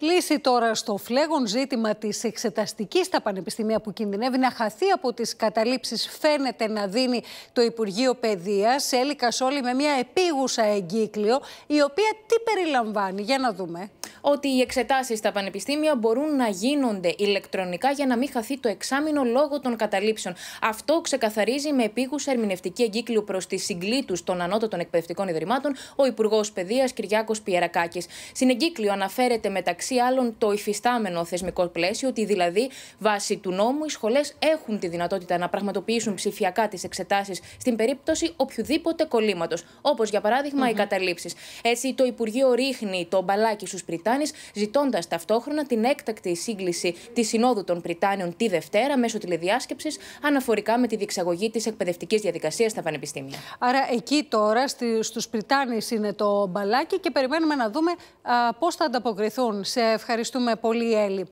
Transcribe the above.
Λύση τώρα στο φλέγον ζήτημα της εξεταστικής στα πανεπιστήμια που κινδυνεύει να χαθεί από τις καταλήψεις, φαίνεται να δίνει το Υπουργείο Παιδείας. Έλικα Σόλη με μια επίγουσα εγκύκλιο, η οποία τι περιλαμβάνει. Για να δούμε ότι οι εξετάσεις στα πανεπιστήμια μπορούν να γίνονται ηλεκτρονικά για να μην χαθεί το εξάμεινο λόγω των καταλήψεων. Αυτό ξεκαθαρίζει με επίγουσα ερμηνευτική εγκύκλιο προς τη συγκλήτου των ανώτατων εκπαιδευτικών ιδρυμάτων ο Υπουργός Παιδείας Κυριάκος Πιερακάκης. Στην εγκύκλιο αναφέρεται μεταξύ άλλων το υφιστάμενο θεσμικό πλαίσιο, ότι δηλαδή βάσει του νόμου οι σχολές έχουν τη δυνατότητα να πραγματοποιήσουν ψηφιακά τις εξετάσεις στην περίπτωση οποιοδήποτε κολλήματος, όπως για παράδειγμα mm-hmm. οι καταλήψεις. Έτσι, το Υπουργείο ρίχνει το μπαλάκι στους πριτά Βρετάνης, ζητώντας ταυτόχρονα την έκτακτη σύγκληση της Συνόδου των Πριτάνιων τη Δευτέρα μέσω τηλεδιάσκεψης αναφορικά με τη διεξαγωγή της εκπαιδευτικής διαδικασίας στα πανεπιστήμια. Άρα εκεί τώρα στου Πριτάνιου είναι το μπαλάκι και περιμένουμε να δούμε πώς θα ανταποκριθούν. Σε ευχαριστούμε πολύ, Έλλη.